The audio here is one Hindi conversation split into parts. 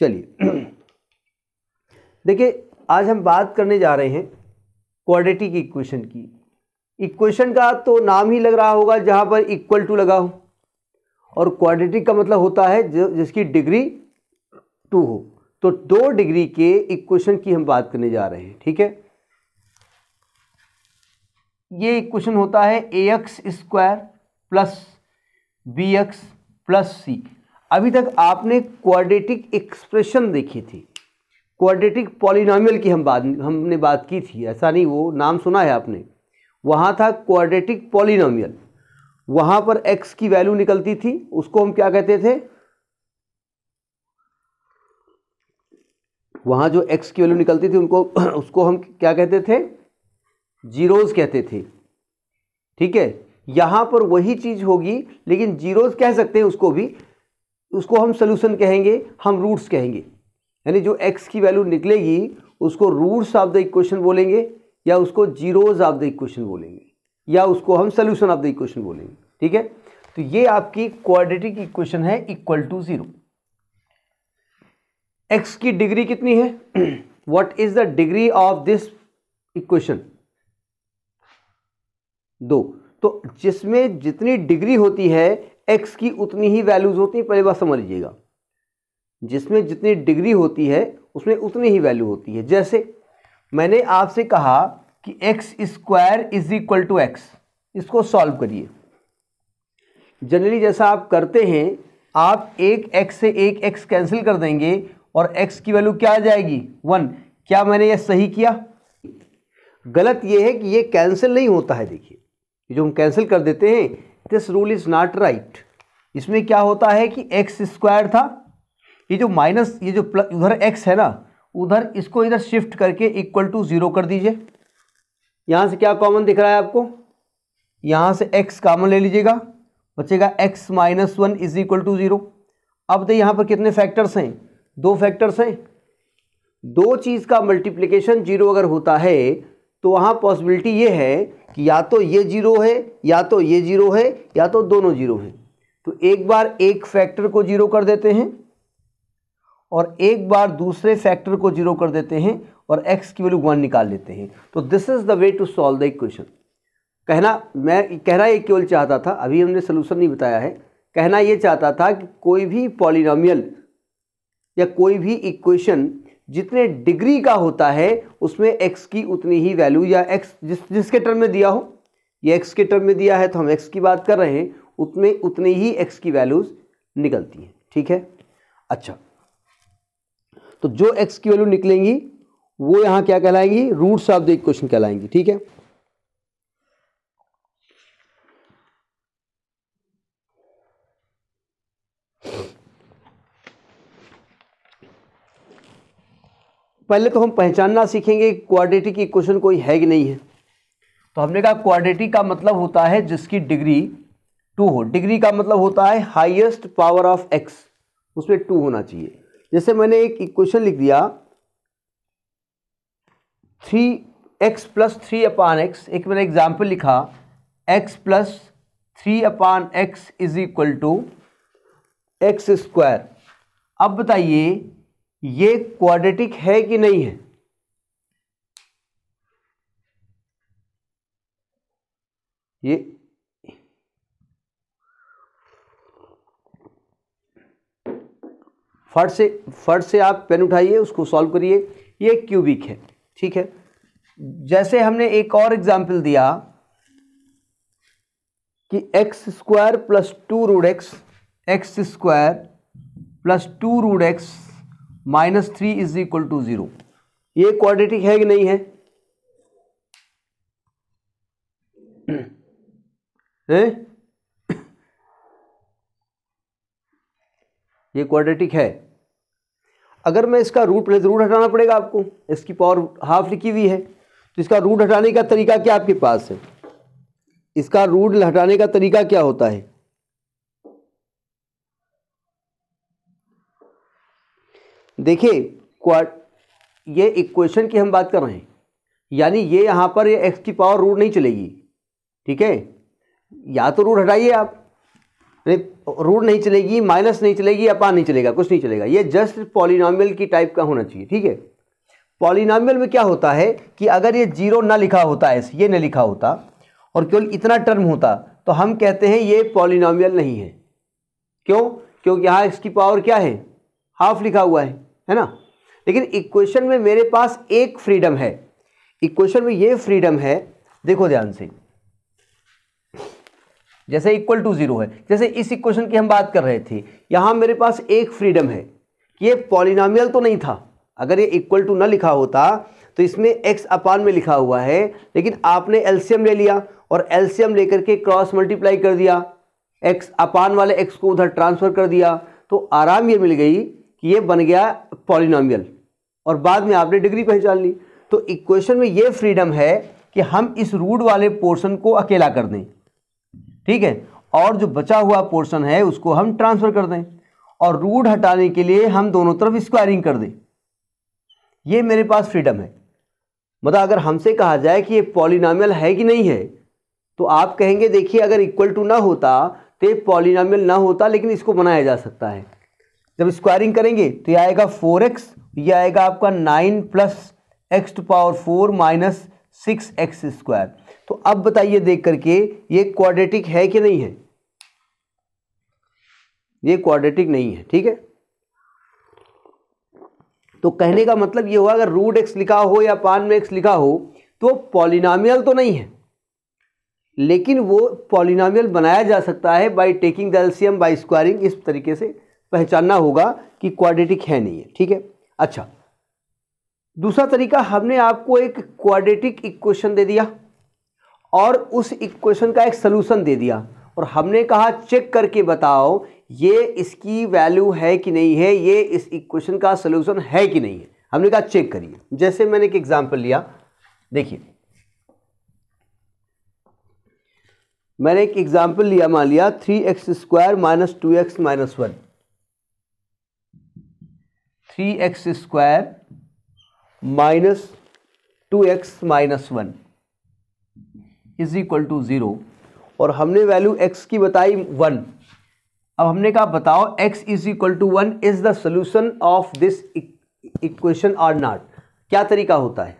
चलिए देखिए आज हम बात करने जा रहे हैं क्वाड्रेटिक इक्वेशन की इक्वेशन का तो नाम ही लग रहा होगा जहां पर इक्वल टू लगा हो और क्वाड्रेटिक का मतलब होता है जिसकी डिग्री टू हो तो दो डिग्री के इक्वेशन की हम बात करने जा रहे हैं ठीक है ये इक्वेशन होता है ए x square plus B x plus C अभी तक आपने क्वाड्रेटिक एक्सप्रेशन देखी थी क्वाड्रेटिक पॉलिनॉमियल की हम बात हमने बात की थी ऐसा नहीं वो नाम सुना है आपने वहाँ था क्वाड्रेटिक पॉलिनोम वहाँ पर x की वैल्यू निकलती थी उसको हम क्या कहते थे वहाँ जो x की वैल्यू निकलती थी उनको उसको हम क्या कहते थे जीरोज़ कहते थे ठीक है यहाँ पर वही चीज़ होगी लेकिन जीरोज़ कह सकते हैं उसको भी उसको हम सोल्यूशन कहेंगे हम रूट्स कहेंगे यानी जो एक्स की वैल्यू निकलेगी उसको रूट्स ऑफ द इक्वेशन बोलेंगे या उसको जीरोज ऑफ द इक्वेशन बोलेंगे या उसको हम सोल्यूशन ऑफ द इक्वेशन बोलेंगे ठीक है तो ये आपकी क्वाड्रेटिक इक्वेशन है इक्वल टू ज़ीरो एक्स की डिग्री कितनी है what is the degree of this equation दो तो जिसमें जितनी डिग्री होती है एक्स की उतनी ही वैल्यूज़ होती हैं पहले बात समझ लीजिएगा जिसमें जितनी डिग्री होती है उसमें उतनी ही वैल्यू होती है जैसे मैंने आपसे कहा कि X square is equal to X इसको सॉल्व करिए जनरली जैसा आप करते हैं आप एक एक्स से एक एक्स कैंसिल कर देंगे और एक्स की वैल्यू क्या आ जाएगी वन क्या मैंने यह सही किया गलत यह है कि यह कैंसिल नहीं होता है देखिए जो हम कैंसिल कर देते हैं this rule is not right इसमें क्या होता है कि एक्स स्क्वायर था ये जो माइनस ये जो उधर एक्स है ना उधर इसको इधर शिफ्ट करके इक्वल टू ज़ीरो कर दीजिए यहाँ से क्या कॉमन दिख रहा है आपको यहाँ से एक्स कॉमन ले लीजिएगा बचेगा X minus one is equal to zero अब तो यहाँ पर कितने फैक्टर्स हैं दो फैक्टर्स हैं दो चीज़ का मल्टीप्लिकेशन जीरो अगर होता है तो वहाँ पॉसिबिलिटी ये है कि या तो ये जीरो है या तो ये जीरो है या तो दोनों जीरो हैं तो एक बार एक फैक्टर को जीरो कर देते हैं और एक बार दूसरे फैक्टर को जीरो कर देते हैं और x की वैल्यू वन निकाल लेते हैं तो this is the way to solve the equation कहना मैं कहना ये केवल चाहता था अभी हमने सोल्यूशन नहीं बताया है कहना ये चाहता था कि कोई भी पॉलिनॉमियल या कोई भी इक्वेशन जितने डिग्री का होता है उसमें एक्स की उतनी ही वैल्यू या एक्स जिस जिसके टर्म में दिया हो या एक्स के टर्म में दिया है तो हम एक्स की बात कर रहे हैं उतने उतनी ही एक्स की वैल्यूज़ निकलती हैं ठीक है अच्छा तो जो एक्स की वैल्यू निकलेंगी वो यहाँ क्या कहलाएंगी रूट्स ऑफ द इक्वेशन कहलाएंगी ठीक है पहले तो हम पहचानना सीखेंगे क्वाड्रेटिक इक्वेशन कोई है कि नहीं है तो हमने कहा क्वाड्रेटिक का मतलब होता है जिसकी डिग्री टू हो डिग्री का मतलब होता है हाईएस्ट पावर ऑफ एक्स उसमें टू होना चाहिए जैसे मैंने एक इक्वेशन लिख दिया three x plus three upon X एक मैंने एग्जाम्पल लिखा X plus three upon X is equal to X square अब बताइए ये क्वाड्रेटिक है कि नहीं है ये फट से फट से आप पेन उठाइए उसको सॉल्व करिए ये क्यूबिक है ठीक है जैसे हमने एक और एग्जाम्पल दिया कि X square plus two root X X square plus two root X minus three is equal to zero ये क्वाड्रेटिक है कि नहीं है ए? ये क्वाड्रेटिक है अगर मैं इसका रूट पहले रूट हटाना पड़ेगा आपको इसकी पावर हाफ लिखी हुई है तो इसका रूट हटाने का तरीका क्या आपके पास है इसका रूट हटाने का तरीका क्या होता है देखिए क्वाट ये इक्वेशन की हम बात कर रहे हैं यानी ये यहाँ पर ये एक्स की पावर रूट नहीं चलेगी ठीक है या तो रूट हटाइए आप रूट नहीं चलेगी माइनस नहीं चलेगी अपान नहीं चलेगा कुछ नहीं चलेगा ये जस्ट पॉलिनॉमियल की टाइप का होना चाहिए ठीक है पॉलिनामियल में क्या होता है कि अगर ये जीरो ना लिखा होता है ये ना लिखा होता और केवल इतना टर्म होता तो हम कहते हैं ये पॉलिनॉमियल नहीं है क्यों क्योंकि यहाँ इसकी पावर क्या है हाफ लिखा हुआ है है ना लेकिन इक्वेशन में मेरे पास एक फ्रीडम है इक्वेशन में ये फ्रीडम है देखो ध्यान से जैसे इक्वल टू जीरो है जैसे इस इक्वेशन की हम बात कर रहे थे यहां मेरे पास एक फ्रीडम है कि ये पॉलिनामियल तो नहीं था अगर ये इक्वल टू ना लिखा होता तो इसमें एक्स अपान में लिखा हुआ है लेकिन आपने एल्सियम ले लिया और एल्सियम लेकर के क्रॉस मल्टीप्लाई कर दिया एक्स अपान वाले एक्स को उधर ट्रांसफ़र कर दिया तो आराम ये मिल गई कि ये बन गया पॉलिनॉमियल और बाद में आपने डिग्री पहचान ली तो इक्वेशन में ये फ्रीडम है कि हम इस रूट वाले पोर्शन को अकेला कर दें ठीक है और जो बचा हुआ पोर्शन है उसको हम ट्रांसफ़र कर दें और रूट हटाने के लिए हम दोनों तरफ स्क्वायरिंग कर दें ये मेरे पास फ्रीडम है मतलब अगर हमसे कहा जाए कि ये पॉलिनामियल है कि नहीं है तो आप कहेंगे देखिए अगर इक्वल टू ना होता तो ये पॉलिनामियल ना होता लेकिन इसको बनाया जा सकता है जब स्क्वायरिंग करेंगे तो यह आएगा फोर एक्स यह आएगा आपका nine plus x two power four minus six x square तो अब बताइए देख करके ये क्वाड्रेटिक है कि नहीं है ये क्वाड्रेटिक नहीं है ठीक है तो कहने का मतलब ये हुआ अगर रूट एक्स लिखा हो या पान में एक्स लिखा हो तो पॉलिनामियल तो नहीं है लेकिन वो पॉलिनामियल बनाया जा सकता है by taking the LCM by squaring इस तरीके से पहचानना होगा कि क्वाड्रेटिक है नहीं है ठीक है अच्छा दूसरा तरीका हमने आपको एक क्वाड्रेटिक इक्वेशन दे दिया और उस इक्वेशन का एक सलूशन दे दिया और हमने कहा चेक करके बताओ ये इसकी वैल्यू है कि नहीं है ये इस इक्वेशन का सलूशन है कि नहीं है हमने कहा चेक करिए जैसे मैंने एक एग्जाम्पल लिया देखिए मैंने एक एग्जाम्पल लिया मान लिया three x square minus two x minus one three x square minus two x minus one is equal to zero और हमने वैल्यू एक्स की बताई वन अब हमने कहा बताओ x is equal to one is the solution of this equation or not क्या तरीका होता है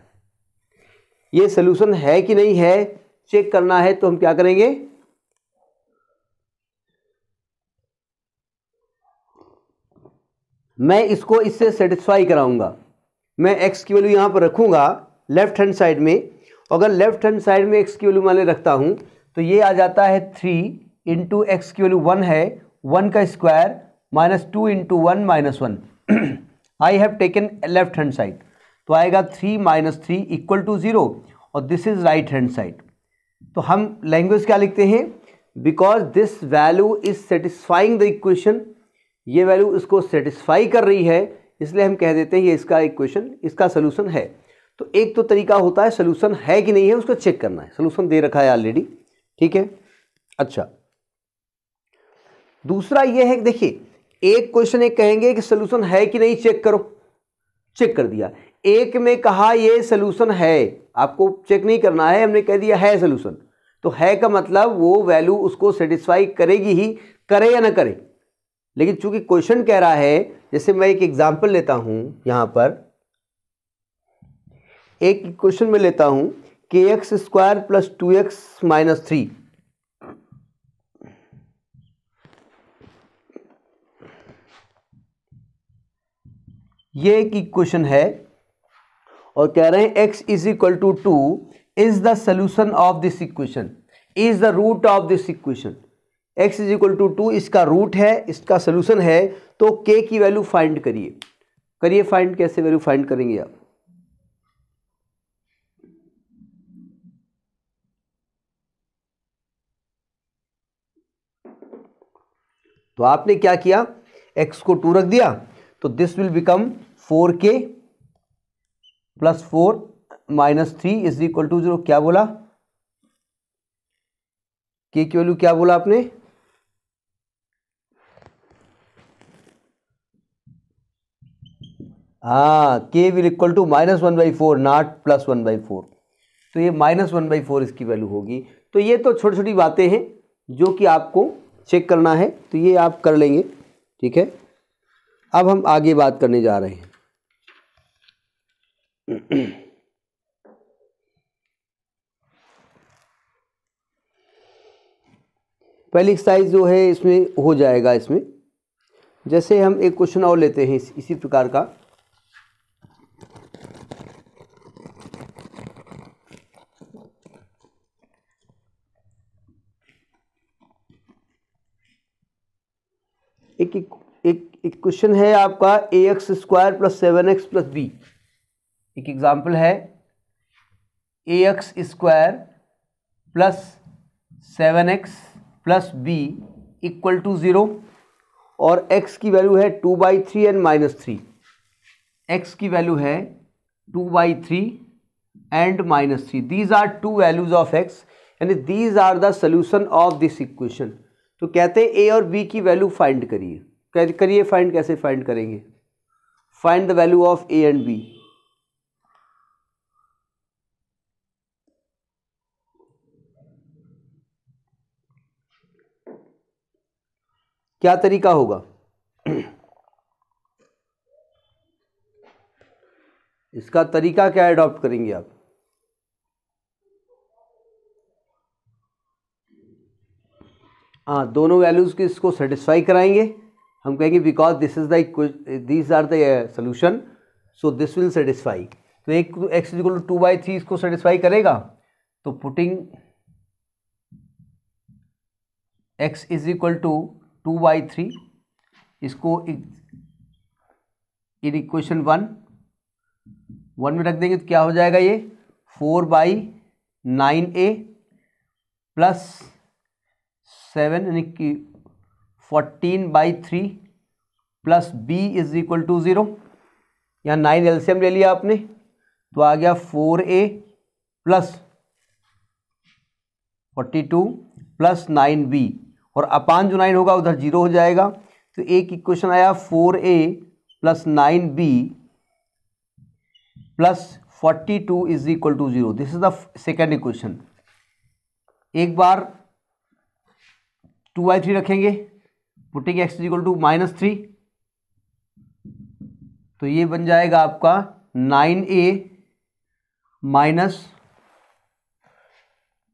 ये सोल्यूशन है कि नहीं है चेक करना है तो हम क्या करेंगे मैं इसको इससे सेटिस्फाई कराऊंगा मैं एक्स की वैल्यू यहाँ पर रखूँगा लेफ्ट हैंड साइड में अगर लेफ्ट हैंड साइड में एक्स की वैल्यू मैंने रखता हूँ तो ये आ जाता है थ्री इंटू एक्स की वैल्यू वन है वन का square minus two into one minus one I have taken left hand side तो आएगा three minus three equal to zero और this is right hand side तो हम लैंग्वेज क्या लिखते हैं because this value is satisfying the equation ये वैल्यू इसको सेटिस्फाई कर रही है इसलिए हम कह देते हैं ये इसका एक क्वेश्चन इसका सोल्यूशन है तो एक तो तरीका होता है सोल्यूशन है कि नहीं है उसको चेक करना है सोल्यूशन दे रखा है ऑलरेडी ठीक है अच्छा दूसरा ये है देखिए एक क्वेश्चन एक कहेंगे कि सोल्यूशन है कि नहीं चेक करो चेक कर दिया एक में कहा ये सोल्यूशन है आपको चेक नहीं करना है हमने कह दिया है सोल्यूशन तो है का मतलब वो वैल्यू उसको सेटिस्फाई करेगी ही करे या ना करे लेकिन चूंकि क्वेश्चन कह रहा है जैसे मैं एक एग्जाम्पल लेता हूं यहां पर एक क्वेश्चन में लेता हूं के x square plus two x minus three ये एक क्वेश्चन है और कह रहे हैं x is equal to two is the solution of this equation is the root of this equation x is equal to two इसका रूट है इसका सोल्यूशन है तो के की वैल्यू फाइंड करिए करिए फाइंड कैसे वैल्यू फाइंड करेंगे आप तो आपने क्या किया x को टू रख दिया तो this will become four k plus four minus three is equal to zero क्या बोला के की वैल्यू क्या बोला आपने हाँ k will equal to minus one by four not plus one by four तो ये माइनस वन बाई फोर इसकी वैल्यू होगी तो ये तो छोटी छोटी बातें हैं जो कि आपको चेक करना है तो ये आप कर लेंगे ठीक है अब हम आगे बात करने जा रहे हैं पहली एक्सरसाइज जो है इसमें हो जाएगा इसमें जैसे हम एक क्वेश्चन और लेते हैं इस, इसी प्रकार का एक एक एक क्वेश्चन है आपका a x square plus seven x plus b एक एग्जाम्पल है ए x square plus seven x plus b equal to zero और एक्स की वैल्यू है two by three and minus three x की वैल्यू है two by three and minus three these are two values of x यानी these are the solution of this equation तो कहते हैं ए और बी की वैल्यू फाइंड करिए करिए फाइंड कैसे फाइंड करेंगे find the value of a and b क्या तरीका होगा इसका तरीका क्या अडॉप्ट करेंगे आप हाँ दोनों वैल्यूज़ की इसको सेटिस्फाई कराएंगे हम कहेंगे because this is the these are the solution so this will satisfy तो एक x is equal to two by three इसको सेटिस्फाई करेगा तो putting x is equal to two by three इसको इन इक्वेशन वन वन में रख देंगे तो क्या हो जाएगा ये four by nine a plus seven यानी कि fourteen by three plus b is equal to zero यहाँ नाइन एल्सियम ले लिया आपने तो आ गया four a plus forty two plus nine b और अपान जो नाइन होगा उधर जीरो हो जाएगा तो एक इक्वेशन आया four a plus nine b plus forty two is equal to zero this is the second equation एक बार टू बाई थ्री रखेंगे putting x equal to minus three तो ये बन जाएगा आपका nine a minus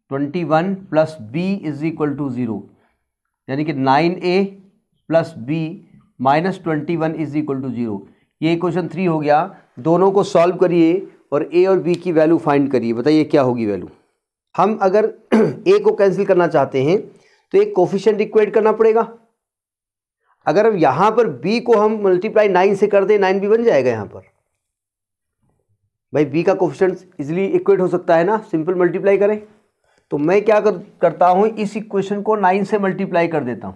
twenty one plus b is equal to zero यानी कि nine a plus b minus twenty one is equal to zero ये क्वेश्चन थ्री हो गया दोनों को सॉल्व करिए और ए और बी की वैल्यू फाइंड करिए बताइए क्या होगी वैल्यू हम अगर ए को कैंसिल करना चाहते हैं तो एक कोफिशियंट इक्वेट करना पड़ेगा अगर अब पर b को हम मल्टीप्लाई नाइन से कर दें नाइन बी बन जाएगा यहां पर भाई b का कोफिशेंट इजिली इक्वेट हो सकता है ना सिंपल मल्टीप्लाई करें तो मैं क्या कर, करता हूं इस इक्वेशन को नाइन से मल्टीप्लाई कर देता हूं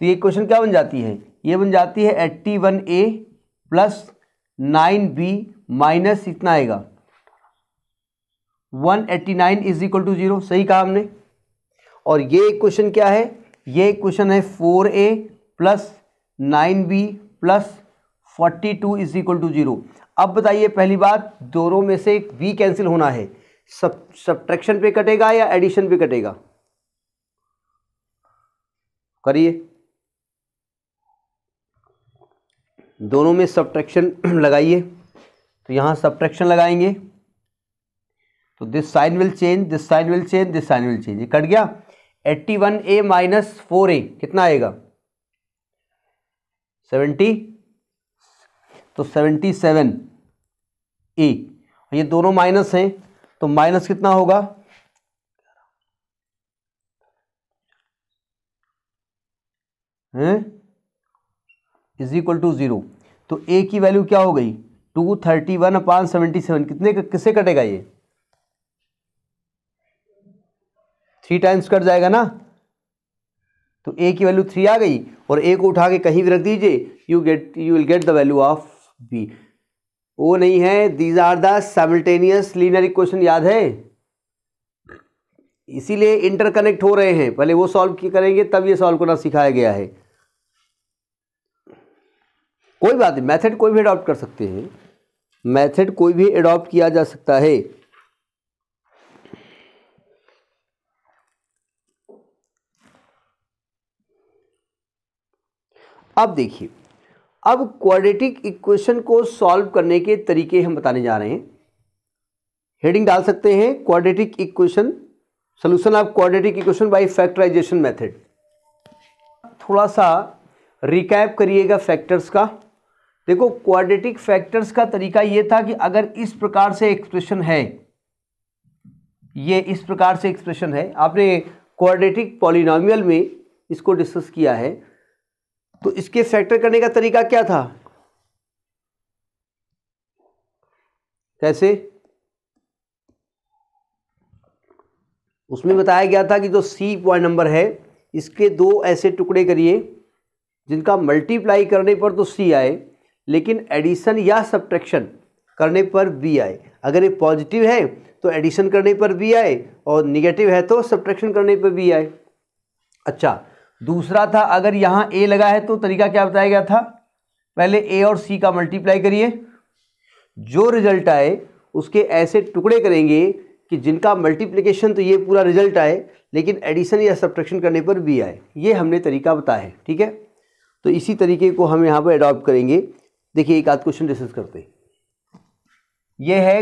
तो ये क्वेश्चन क्या बन जाती है ये बन जाती है eighty one a plus nine b minus इतना आएगा one eighty nine is equal to zero सही कहा हमने और ये क्वेश्चन क्या है ये क्वेश्चन है four a plus nine b plus forty two is equal to zero अब बताइए पहली बात दोनों में से वी कैंसिल होना है सब सब्ट्रैक्शन पे कटेगा या एडिशन पे कटेगा करिए दोनों में सब्ट्रैक्शन लगाइए तो यहां सब्ट्रैक्शन लगाएंगे तो this sign will change this sign will change this sign will change ये कट गया eighty one a minus four a कितना आएगा सेवेंटी तो सेवेंटी सेवन ए ये दोनों माइनस हैं तो माइनस कितना होगा इज इक्वल टू ज़ीरो तो ए की वैल्यू क्या हो गई two thirty one upon seventy seven कितने किससे कटेगा ये थ्री टाइम्स कट जाएगा ना तो ए की वैल्यू थ्री आ गई और ए को उठा के कहीं भी रख दीजिए you get you will get the value of b वो नहीं है these are the linear equation याद है इसीलिए इंटरकनेक्ट हो रहे हैं पहले वो सॉल्व करेंगे तब ये सॉल्व करना सिखाया गया है कोई बात नहीं मैथड कोई भी अडॉप्ट कर सकते हैं मैथड कोई भी अडॉप्ट किया जा सकता है अब देखिए अब क्वाड्रेटिक इक्वेशन को सॉल्व करने के तरीके हम बताने जा रहे हैं हेडिंग डाल सकते हैं quadratic equation solution of quadratic equation by factorization method थोड़ा सा रिकैप करिएगा फैक्टर्स का देखो क्वाड्रेटिक फैक्टर्स का तरीका यह था कि अगर इस प्रकार से एक्सप्रेशन है ये इस प्रकार से एक्सप्रेशन है आपने क्वाड्रेटिक पॉलिनॉमियल में इसको डिस्कस किया है तो इसके फैक्टर करने का तरीका क्या था कैसे उसमें बताया गया था कि जो सी पॉइंट नंबर है इसके दो ऐसे टुकड़े करिए जिनका मल्टीप्लाई करने पर तो सी आए लेकिन एडिशन या सब्ट्रैक्शन करने पर बी आए अगर ये पॉजिटिव है तो एडिशन करने पर बी आए और निगेटिव है तो सब्ट्रैक्शन करने पर बी आए अच्छा दूसरा था अगर यहाँ ए लगा है तो तरीका क्या बताया गया था पहले ए और सी का मल्टीप्लाई करिए जो रिजल्ट आए उसके ऐसे टुकड़े करेंगे कि जिनका मल्टीप्लिकेशन तो ये पूरा रिजल्ट आए लेकिन एडिशन या सब्ट्रैक्शन करने पर भी आए ये हमने तरीका बताया है ठीक है तो इसी तरीके को हम यहाँ पर अडॉप्ट करेंगे देखिए एक आध क्वेश्चन डिस्कस करते ये है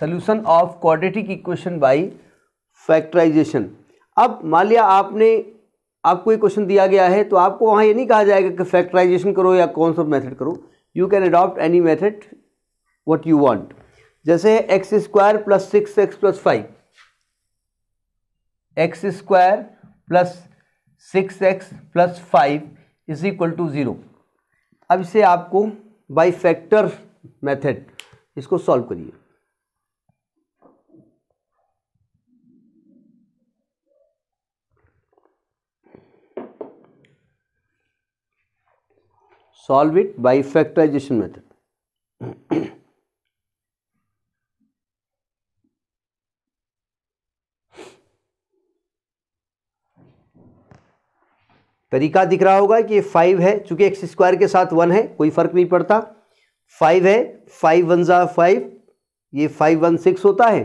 solution of quadratic equation by factorization अब मान लिया आपने आपको ये क्वेश्चन दिया गया है तो आपको वहाँ ये नहीं कहा जाएगा कि फैक्टराइजेशन करो या कौन सा मेथड करो you can adopt any method what you want जैसे x square plus six x plus five x square plus six x plus five is equal to zero अब इसे आपको बाई फैक्टर मैथड इसको सॉल्व करिए solve it by factorization method. तरीका दिख रहा होगा कि फाइव है चूंकि एक्स स्क्वायर के साथ वन है कोई फर्क नहीं पड़ता फाइव है फाइव वन ज़ा फाइव ये फाइव वन सिक्स होता है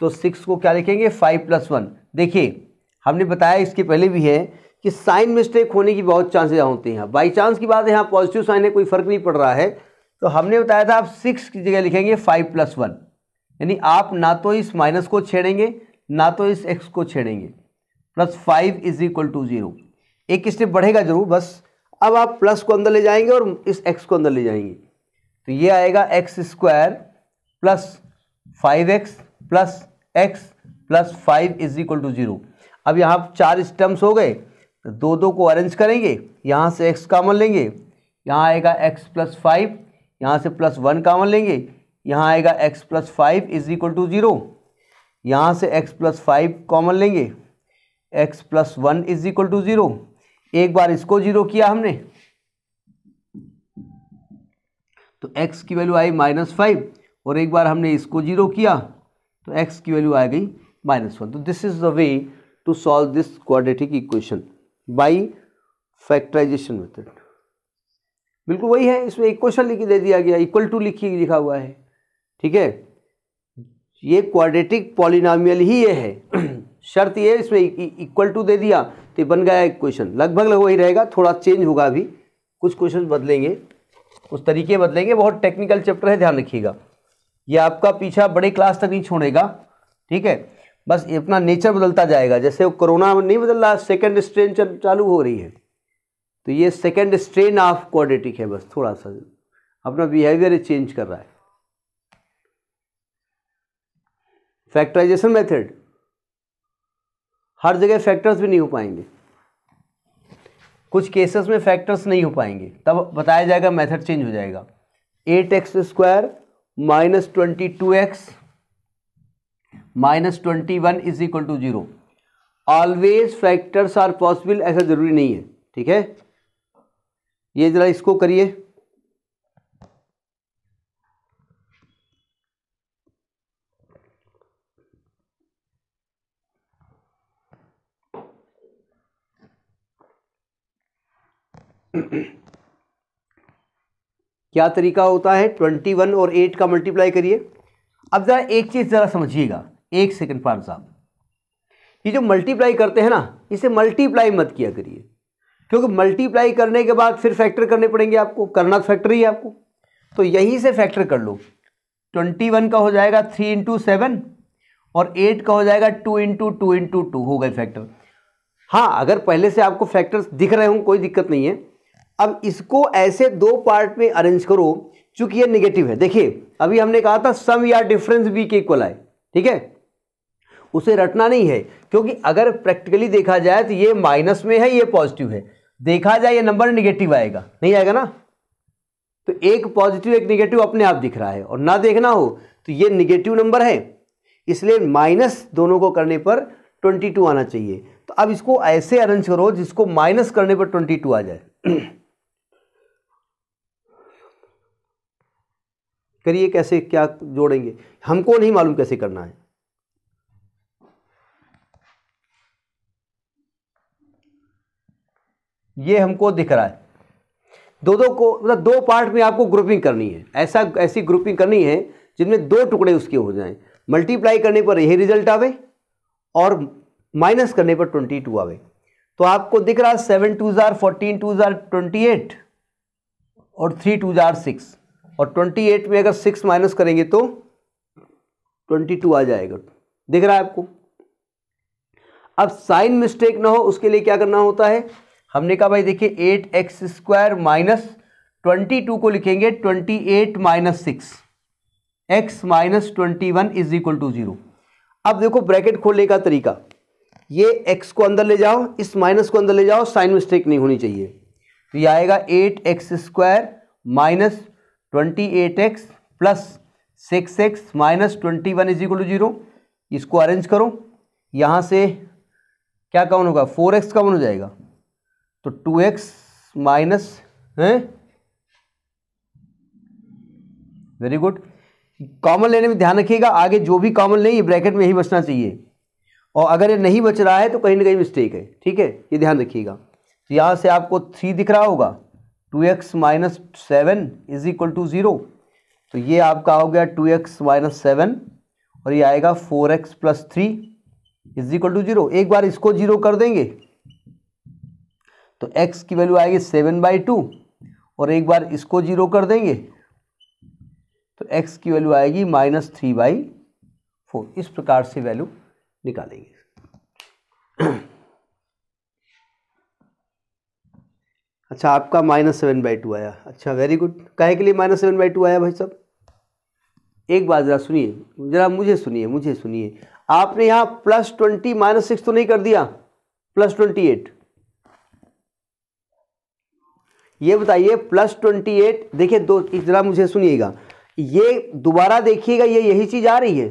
तो सिक्स को क्या लिखेंगे फाइव प्लस वन देखिए हमने बताया इसके पहले भी है कि साइन मिस्टेक होने की बहुत चांसेज होती हैं बाई चांस की बात है यहाँ पॉजिटिव साइन है कोई फ़र्क नहीं पड़ रहा है तो हमने बताया था आप सिक्स की जगह लिखेंगे फाइव प्लस वन यानी आप ना तो इस माइनस को छेड़ेंगे ना तो इस एक्स को छेड़ेंगे plus five is equal to zero एक स्टेप बढ़ेगा जरूर बस अब आप प्लस को अंदर ले जाएंगे और इस एक्स को अंदर ले जाएंगे तो ये आएगा x square plus five x plus x plus five is equal to zero अब यहाँ चार स्टम्स हो गए तो दो दो को अरेंज करेंगे यहाँ से एक्स कामन लेंगे यहाँ आएगा एक्स प्लस फाइव यहाँ से प्लस वन कामन लेंगे यहाँ आएगा x plus five is equal to zero यहाँ से एक्स प्लस फाइव कॉमन लेंगे x plus one is equal to zero एक बार इसको ज़ीरो किया हमने तो एक्स की वैल्यू आई माइनस फाइव और एक बार हमने इसको ज़ीरो किया तो एक्स की वैल्यू आ गई माइनस वन तो this is the way to solve this quadratic equation by factorization method बिल्कुल वही है इसमें इक्वेशन लिख दे दिया गया इक्वल टू लिखी लिखा हुआ है ठीक है ये क्वाड्रेटिक पॉलिनामियल ही ये है शर्त ये इसमें इक्वल e- टू दे दिया तो बन गया एक क्वेश्चन लगभग लगभग वही रहेगा थोड़ा चेंज होगा अभी कुछ क्वेश्चन बदलेंगे कुछ तरीके बदलेंगे बहुत टेक्निकल चैप्टर है ध्यान रखिएगा ये आपका पीछा बड़े क्लास तक नहीं छोड़ेगा ठीक है बस अपना नेचर बदलता जाएगा जैसे वो कोरोना नहीं बदल रहा सेकेंड स्ट्रेन चालू हो रही है तो ये सेकेंड स्ट्रेन ऑफ क्वाड्रेटिक है बस थोड़ा सा अपना बिहेवियर चेंज कर रहा है फैक्टराइजेशन मेथड हर जगह फैक्टर्स भी नहीं हो पाएंगे कुछ केसेस में फैक्टर्स नहीं हो पाएंगे तब बताया जाएगा मेथड चेंज हो जाएगा eight x square minus twenty two x minus twenty one is equal to zero always factors are possible ऐसा ज़रूरी नहीं है ठीक है ये ज़रा इसको करिए क्या तरीका होता है ट्वेंटी वन और एट का मल्टीप्लाई करिए अब ज़रा एक चीज़ ज़रा समझिएगा एक सेकंड फार साहब ये जो मल्टीप्लाई करते हैं ना इसे मल्टीप्लाई मत किया करिए क्योंकि मल्टीप्लाई करने के बाद फिर फैक्टर करने पड़ेंगे आपको करना तो फैक्टर ही आपको तो यहीं से फैक्टर कर लो ट्वेंटी वन का हो जाएगा थ्री इंटू सेवन और एट का हो जाएगा two into two into two हो गए फैक्टर हाँ अगर पहले से आपको फैक्टर्स दिख रहे हों कोई दिक्कत नहीं है अब इसको ऐसे दो पार्ट में अरेंज करो चूंकि ये निगेटिव है देखिए अभी हमने कहा था सम या डिफरेंस बी के इक्वल आए ठीक है उसे रटना नहीं है क्योंकि अगर प्रैक्टिकली देखा जाए तो ये माइनस में है ये पॉजिटिव है देखा जाए ये नंबर निगेटिव आएगा नहीं आएगा ना तो एक पॉजिटिव एक निगेटिव अपने आप दिख रहा है और ना देखना हो तो ये निगेटिव नंबर है इसलिए माइनस दोनों को करने पर ट्वेंटी टू आना चाहिए तो अब इसको ऐसे अरेंज करो जिसको माइनस करने पर ट्वेंटी टू आ जाए करिए कैसे क्या जोड़ेंगे हमको नहीं मालूम कैसे करना है ये हमको दिख रहा है दो दो को मतलब दो पार्ट में आपको ग्रुपिंग करनी है ऐसा ऐसी ग्रुपिंग करनी है जिनमें दो टुकड़े उसके हो जाएं मल्टीप्लाई करने पर यही रिजल्ट आवे और माइनस करने पर ट्वेंटी टू आवे तो आपको दिख रहा है सेवन टू ज़ार फोर्टीन टू ज़ार ट्वेंटी एट और थ्री टू ज़ार सिक्स और ट्वेंटी एट में अगर सिक्स माइनस करेंगे तो ट्वेंटी टू आ जाएगा दिख रहा है आपको अब साइन मिस्टेक ना हो उसके लिए क्या करना होता है हमने कहा भाई देखिए eight x square minus twenty two को लिखेंगे twenty eight minus six x minus twenty one is equal to zero अब देखो ब्रैकेट खोलने का तरीका ये एक्स को अंदर ले जाओ इस माइनस को अंदर ले जाओ साइन मिस्टेक नहीं होनी चाहिए तो ये आएगा eight x square minus twenty eight x plus six x minus twenty one is equal to zero इसको अरेंज करो यहाँ से क्या कॉमन होगा फोर एक्स कॉमन हो जाएगा तो टू एक्स माइनस हैं वेरी गुड कॉमन लेने में ध्यान रखिएगा आगे जो भी कॉमन नहीं ब्रैकेट में ही बचना चाहिए और अगर ये नहीं बच रहा है तो कहीं ना कहीं मिस्टेक है ठीक है ये ध्यान रखिएगा तो यहाँ से आपको थ्री दिख रहा होगा two x minus seven is equal to zero तो ये आपका हो गया टू एक्स माइनस सेवन और ये आएगा four x plus three is equal to zero एक बार इसको जीरो कर देंगे तो x की वैल्यू आएगी सेवन बाई टू और एक बार इसको जीरो कर देंगे तो x की वैल्यू आएगी माइनस थ्री बाई फोर इस प्रकार से वैल्यू निकालेंगे अच्छा आपका माइनस सेवन बाई टू आया अच्छा वेरी गुड काहे के लिए माइनस सेवन बाई टू आया भाई साहब एक बात ज़रा सुनिए ज़रा मुझे सुनिए मुझे सुनिए आपने यहाँ प्लस ट्वेंटी माइनस सिक्स तो नहीं कर दिया प्लस ट्वेंटी एट ये बताइए प्लस ट्वेंटी एट देखिए दो ज़रा मुझे सुनिएगा ये दोबारा देखिएगा ये यही चीज़ आ रही है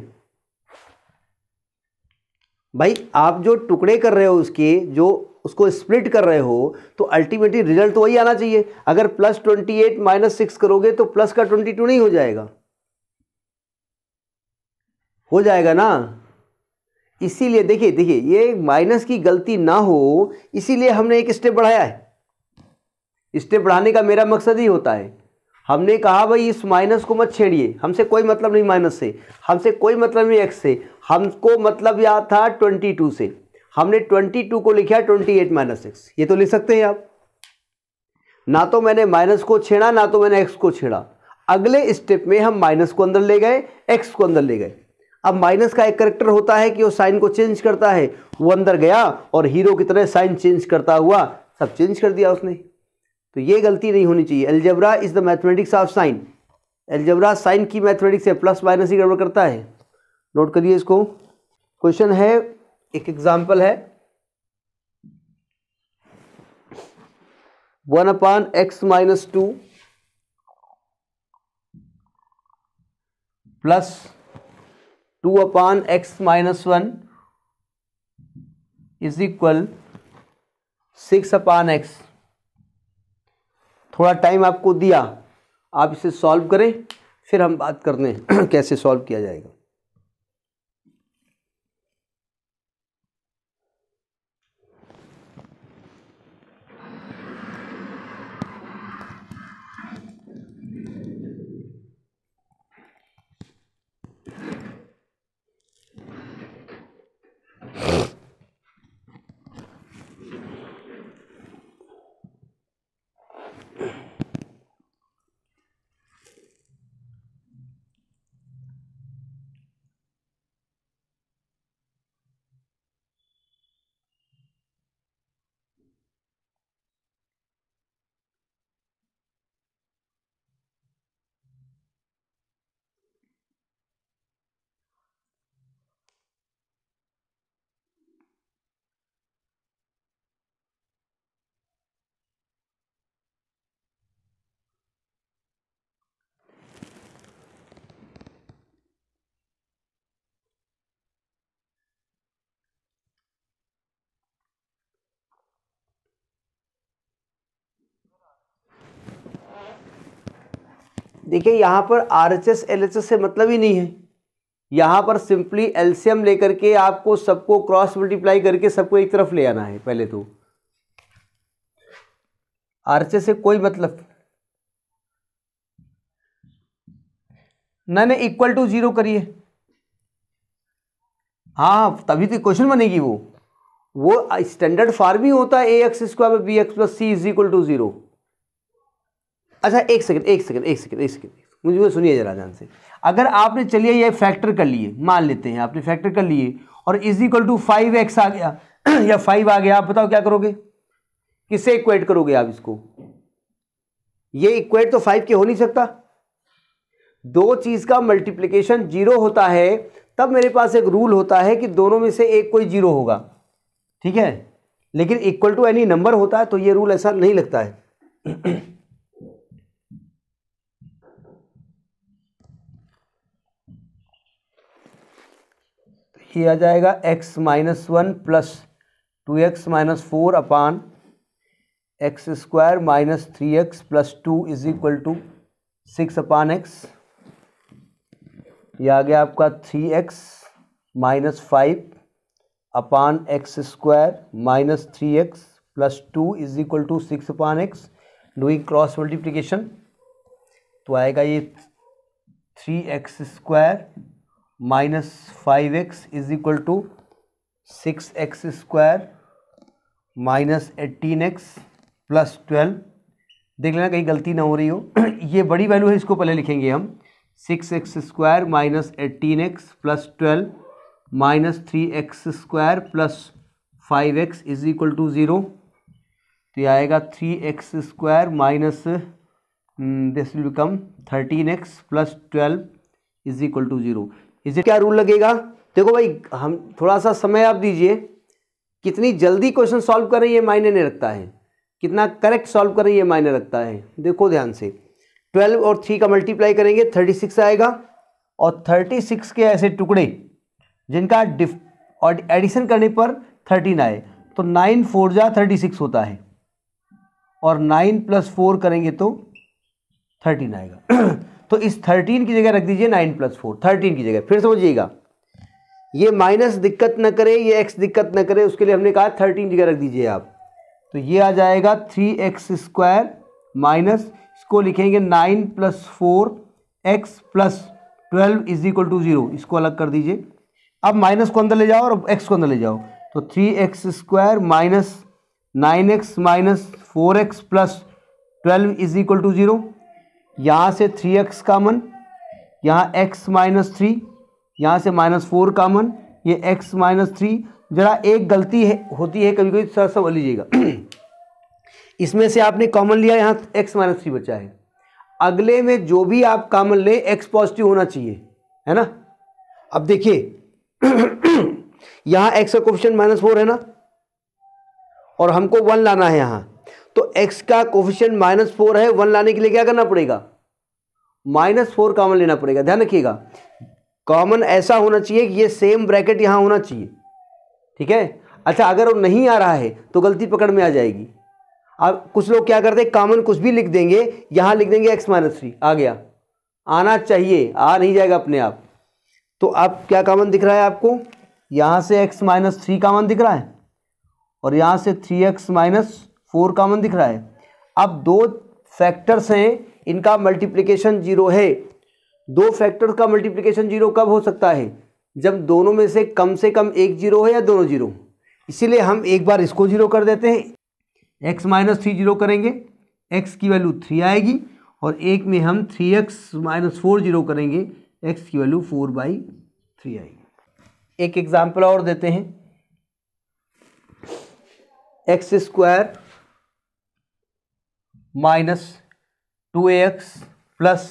भाई आप जो टुकड़े कर रहे हो उसके जो उसको स्प्लिट कर रहे हो तो अल्टीमेटली रिजल्ट तो वही आना चाहिए अगर plus twenty eight minus six करोगे तो प्लस का ट्वेंटी टू नहीं हो जाएगा हो जाएगा ना इसीलिए देखिए देखिए ये माइनस की गलती ना हो इसीलिए हमने एक स्टेप बढ़ाया है स्टेप बढ़ाने का मेरा मकसद ही होता है हमने कहा भाई इस माइनस को मत छेड़िए हमसे कोई मतलब नहीं माइनस से हमसे कोई मतलब नहीं एक्स से हमको मतलब याद था ट्वेंटी टू से हमने ट्वेंटी टू को लिखा ट्वेंटी एट माइनस सिक्स ये तो लिख सकते हैं आप ना तो मैंने माइनस को छेड़ा ना तो मैंने एक्स को छेड़ा अगले स्टेप में हम माइनस को अंदर ले गए एक्स को अंदर ले गए अब माइनस का एक करेक्टर होता है कि वो साइन को चेंज करता है वो अंदर गया और हीरो की तरह साइन चेंज करता हुआ सब चेंज कर दिया उसने तो ये गलती नहीं होनी चाहिए algebra is the mathematics of sign algebra sign की मैथमेटिक्स है प्लस माइनस ही गड़बड़ करता है नोट करिए इसको क्वेश्चन है एक एग्जाम्पल है one upon x minus two plus two upon x minus one is equal six upon x थोड़ा टाइम आपको दिया आप इसे सॉल्व करें फिर हम बात करते हैं कैसे सॉल्व किया जाएगा देखिए यहाँ पर R H S L H S से मतलब ही नहीं है यहाँ पर सिंपली एलसीएम लेकर के आपको सबको क्रॉस मल्टीप्लाई करके सबको एक तरफ ले आना है पहले तो आर एच एस से कोई मतलब नहीं इक्वल टू जीरो करिए हाँ, हाँ तभी तो क्वेश्चन बनेगी वो वो स्टैंडर्ड फार्मी ही होता है ए x square b x plus c is equal to zero अच्छा एक सेकंड एक सेकंड एक सेकंड एक सेकंड मुझे सुनिए जरा ध्यान से अगर आपने चलिए ये फैक्टर कर लिए मान लेते हैं आपने फैक्टर कर लिए और is equal to five x आ गया या फाइव आ गया आप बताओ क्या करोगे किससे इक्वेट करोगे आप इसको ये इक्वेट तो फाइव के हो नहीं सकता दो चीज़ का मल्टीप्लीकेशन जीरो होता है तब मेरे पास एक रूल होता है कि दोनों में से एक कोई जीरो होगा ठीक है लेकिन इक्वल टू एनी नंबर होता है तो ये रूल ऐसा नहीं लगता है ये आ जाएगा x minus one plus two x minus four upon x square minus three x plus two is equal to six upon x ये आ गया आपका three x minus five upon x square minus three x plus two is equal to six upon x doing cross multiplication तो आएगा ये three x square minus five x is equal to six x square minus eighteen x plus twelve देख लेना कहीं गलती ना हो रही हो ये बड़ी वैल्यू है इसको पहले लिखेंगे हम six x square minus eighteen x plus twelve minus three x square plus five x is equal to zero तो ये आएगा three x square minus this will become thirteen x plus twelve is equal to zero इसे क्या रूल लगेगा देखो भाई हम थोड़ा सा समय आप दीजिए कितनी जल्दी क्वेश्चन सॉल्व करें ये मायने नहीं रखता है कितना करेक्ट सॉल्व करें ये मायने रखता है देखो ध्यान से ट्वेल्व और थ्री का मल्टीप्लाई करेंगे थर्टी सिक्स आएगा और थर्टी सिक्स के ऐसे टुकड़े जिनका डिफ और एडिशन करने पर थर्टीन आए तो नाइन फोर जा थर्टी सिक्स होता है और नाइन प्लस फोर करेंगे तो थर्टीन आएगा तो इस थर्टीन की जगह रख दीजिए नाइन प्लस फोर थर्टीन की जगह फिर समझिएगा ये माइनस दिक्कत ना करे ये एक्स दिक्कत ना करे उसके लिए हमने कहा थर्टीन जगह रख दीजिए आप तो ये आ जाएगा थ्री एक्स स्क्वायर माइनस इसको लिखेंगे nine plus four x plus twelve is equal to zero इसको अलग कर दीजिए अब माइनस को अंदर ले जाओ और एक्स को अंदर ले जाओ तो three x square minus nine x minus four x plus twelve is equal to zero यहाँ से थ्री एक्स कामन यहाँ एक्स माइनस थ्री यहाँ से माइनस फोर कामन ये एक्स माइनस थ्री ज़रा एक गलती है होती है कभी कभी सर समझ लीजिएगा इसमें से आपने कॉमन लिया यहाँ एक्स माइनस थ्री बचा है अगले में जो भी आप कॉमन लें एक्स पॉजिटिव होना चाहिए है ना अब देखिए यहाँ एक्स का क्वेश्चन माइनस फोर है ना और हमको वन लाना है यहाँ तो एक्स का कोफिशियंट माइनस फोर है वन लाने के लिए क्या करना पड़ेगा माइनस फोर कॉमन लेना पड़ेगा ध्यान रखिएगा कॉमन ऐसा होना चाहिए कि ये सेम ब्रैकेट यहाँ होना चाहिए ठीक है अच्छा अगर वो नहीं आ रहा है तो गलती पकड़ में आ जाएगी अब कुछ लोग क्या करते हैं कॉमन कुछ भी लिख देंगे यहाँ लिख देंगे एक्स माइनस थ्री आ गया आना चाहिए आ नहीं जाएगा अपने आप तो अब क्या कॉमन दिख रहा है आपको यहाँ से एक्स माइनस थ्री कॉमन दिख रहा है और यहाँ से three x minus four common दिख रहा है अब दो फैक्टर्स हैं इनका मल्टीप्लिकेशन जीरो है दो फैक्टर्स का मल्टीप्लिकेशन जीरो कब हो सकता है जब दोनों में से कम से कम एक जीरो है या दोनों जीरो इसीलिए हम एक बार इसको जीरो कर देते हैं एक्स माइनस थ्री जीरो करेंगे एक्स की वैल्यू थ्री आएगी और एक में हम three x minus four zero करेंगे एक्स की वैल्यू फोर बाई थ्री आएगी एक एग्ज़ाम्पल और देते हैं x square minus two a x plus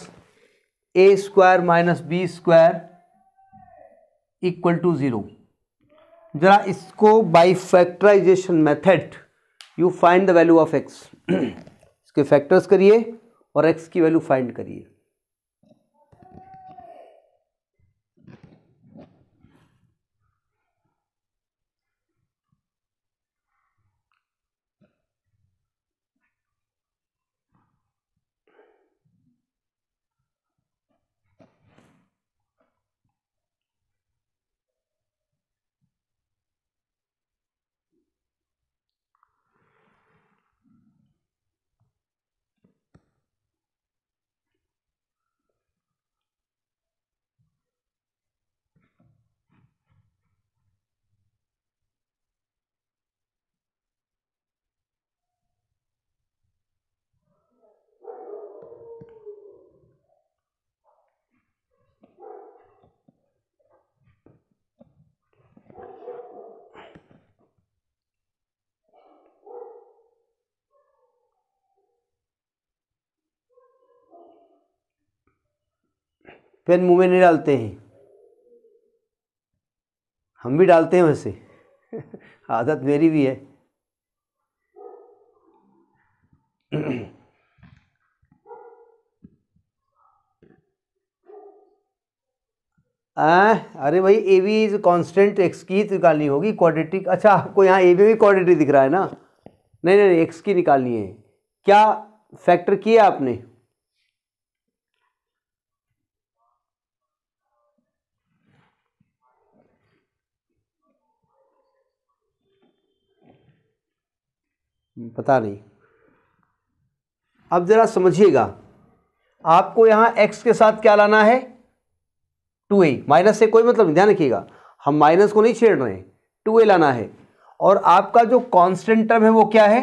a square minus b square equal to zero जरा इसको by factorization method you find the value of x इसके फैक्टर्स करिए और एक्स की वैल्यू फाइंड करिए पेन मुंह में नहीं डालते हैं हम भी डालते हैं वैसे आदत मेरी भी है आ, अरे भाई a b is constant x की निकालनी होगी क्वाड्रेटिक अच्छा आपको यहाँ ए बी भी क्वाड्रेटिक दिख रहा है ना नहीं नहीं एक्स की निकालनी है क्या फैक्टर किया आपने पता नहीं अब ज़रा समझिएगा आपको यहाँ एक्स के साथ क्या लाना है टू ए माइनस से कोई मतलब नहीं ध्यान रखिएगा हम माइनस को नहीं छेड़ रहे हैं टू ए लाना है और आपका जो कांस्टेंट टर्म है वो क्या है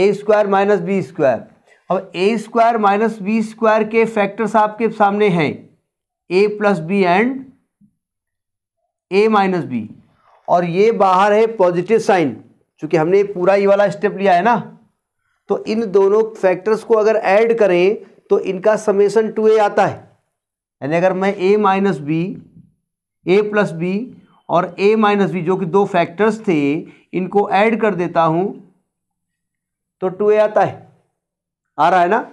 a square minus b square अब a square minus b square के फैक्टर्स आपके सामने हैं a plus b and a minus b और ये बाहर है पॉजिटिव साइन चूँकि हमने पूरा ही वाला स्टेप लिया है ना तो इन दोनों फैक्टर्स को अगर ऐड करें तो इनका समेसन टू ए आता है यानी अगर मैं a minus b a plus b और ए माइनस बी जो कि दो फैक्टर्स थे इनको ऐड कर देता हूँ तो टू ए आता है आ रहा है ना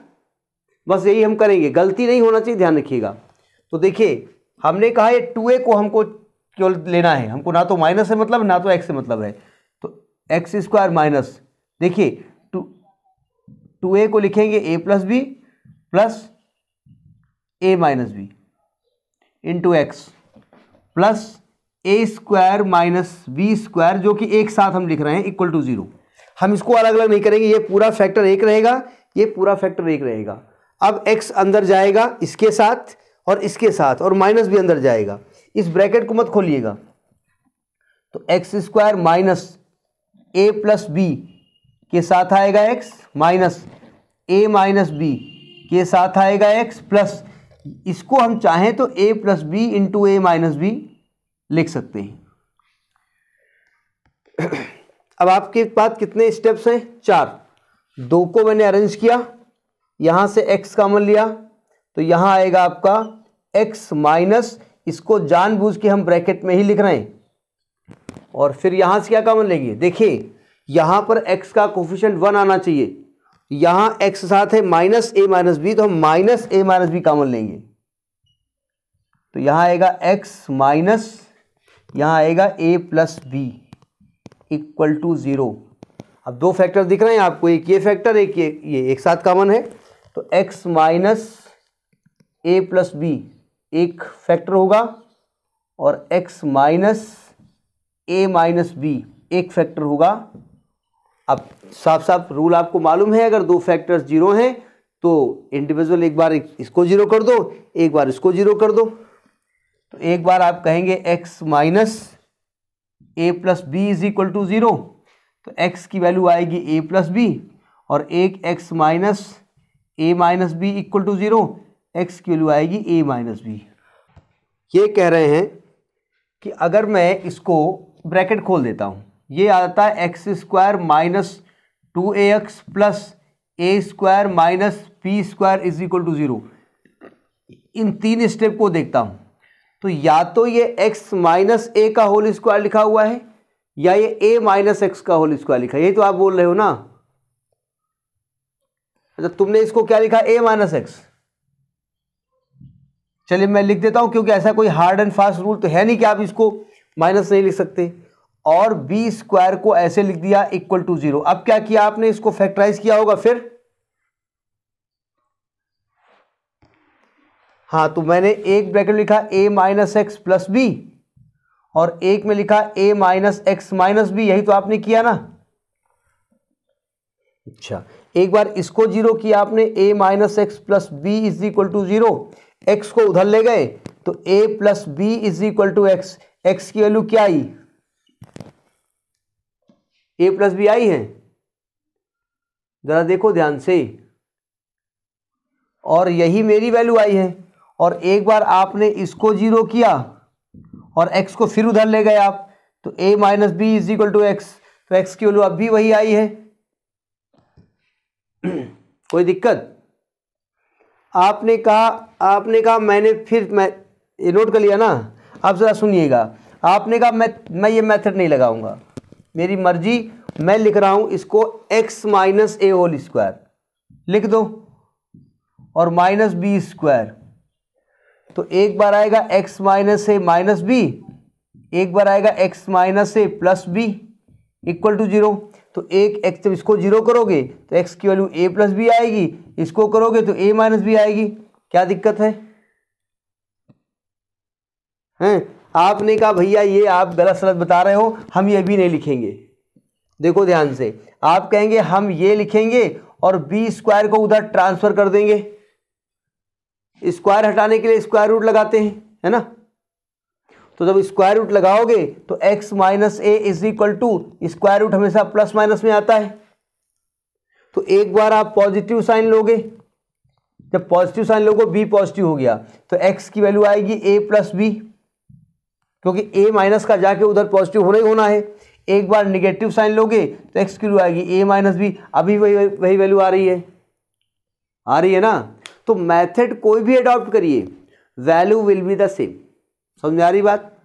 बस यही हम करेंगे गलती नहीं होना चाहिए ध्यान रखिएगा तो देखिए हमने कहा ये टू ए को हमको क्यों लेना है हमको ना तो माइनस है मतलब ना तो एक्स से मतलब है एक्स स्क्वायर माइनस देखिए टू टू ए को लिखेंगे a plus b plus a minus b into x plus a square minus b square जो कि एक साथ हम लिख रहे हैं इक्वल टू ज़ीरो हम इसको अलग अलग नहीं करेंगे ये पूरा फैक्टर एक रहेगा ये पूरा फैक्टर एक रहेगा अब एक्स अंदर जाएगा इसके साथ और इसके साथ और माइनस भी अंदर जाएगा इस ब्रैकेट को मत खोलिएगा तो x square minus a plus b के साथ आएगा x minus a minus b के साथ आएगा एक्स प्लस इसको हम चाहें तो a plus b into a minus b लिख सकते हैं अब आपके पास कितने स्टेप्स हैं चार दो को मैंने अरेंज किया यहाँ से एक्स मन लिया तो यहाँ आएगा आपका एक्स माइनस इसको जानबूझ के हम ब्रैकेट में ही लिख रहे हैं और फिर यहाँ से क्या कॉमन लेंगे देखिए यहाँ पर एक्स का कोफिशेंट वन आना चाहिए यहाँ एक्स साथ है माइनस ए माइनस बी तो हम minus a minus b common लेंगे तो यहाँ आएगा एक्स माइनस यहाँ आएगा a plus b equal to zero अब दो फैक्टर दिख रहे हैं आपको एक ये फैक्टर एक ये ये एक साथ कॉमन है तो x minus a plus b एक फैक्टर होगा और x minus a minus b एक फैक्टर होगा अब साफ साफ रूल आपको मालूम है अगर दो फैक्टर्स जीरो हैं तो इंडिविजुअल एक बार इसको जीरो कर दो एक बार इसको जीरो कर दो तो एक बार आप कहेंगे x minus a plus b is equal to zero तो एक्स की वैल्यू आएगी ए प्लस बी और एक x minus a minus b equal to zero x की वैल्यू आएगी ए माइनस बी ये कह रहे हैं कि अगर मैं इसको ब्रैकेट खोल देता हूँ ये आता है x square minus two a x plus a square minus p square is equal to zero इन तीन स्टेप को देखता हूँ तो या तो ये एक्स माइनस ए का होल स्क्वायर लिखा हुआ है या ये ए माइनस एक्स का होल स्क्वायर लिखा है यही तो आप बोल रहे हो ना अच्छा तुमने इसको क्या लिखा ए माइनस एक्स चलिए मैं लिख देता हूँ क्योंकि ऐसा कोई हार्ड एंड फास्ट रूल तो है नहीं कि आप इसको माइनस नहीं लिख सकते और बी स्क्वायर को ऐसे लिख दिया इक्वल टू जीरो अब क्या किया आपने इसको फैक्टराइज किया होगा फिर हाँ तो मैंने एक ब्रैकेट लिखा a minus x plus b और एक में लिखा a minus x minus b यही तो आपने किया ना अच्छा एक बार इसको जीरो किया आपने a minus x plus b is equal to zero x को उधर ले गए तो a plus b is equal to x x की वैल्यू क्या आई ए प्लस बी आई है ज़रा देखो ध्यान से और यही मेरी वैल्यू आई है और एक बार आपने इसको जीरो किया और एक्स को फिर उधर ले गए आप तो a minus b is equal to x तो एक्स की वैल्यू अब भी वही आई है कोई दिक्कत आपने कहा आपने कहा मैंने फिर मैं ये नोट कर लिया ना अब ज़रा सुनिएगा आपने कहा मैं मैं ये मेथड नहीं लगाऊंगा मेरी मर्जी मैं लिख रहा हूँ इसको x minus a whole square लिख दो और माइनस बी स्क्वायर तो एक बार आएगा x minus a minus b एक बार आएगा x minus a plus b equal to zero तो एक x जब इसको जीरो करोगे तो x की वैल्यू a प्लस बी आएगी इसको करोगे तो a माइनस बी आएगी क्या दिक्कत है हैं आपने कहा भैया ये आप गलत सलत बता रहे हो हम ये भी नहीं लिखेंगे देखो ध्यान से आप कहेंगे हम ये लिखेंगे और बी स्क्वायर को उधर ट्रांसफ़र कर देंगे स्क्वायर हटाने के लिए स्क्वायर रूट लगाते हैं है ना तो जब स्क्वायर रूट लगाओगे तो x minus a is equal to square root हमेशा प्लस माइनस में आता है तो एक बार आप पॉजिटिव साइन लोगे जब पॉजिटिव साइन लोगे b पॉजिटिव हो गया तो x की वैल्यू आएगी a प्लस बी क्योंकि ए माइनस का जाके उधर पॉजिटिव होना ही होना है एक बार निगेटिव साइन लोगे तो एक्स की आएगी ए माइनस भी अभी वही वही वैल्यू आ रही है आ रही है ना तो मैथड कोई भी अडॉप्ट करिए value will be the same समझ आ रही बात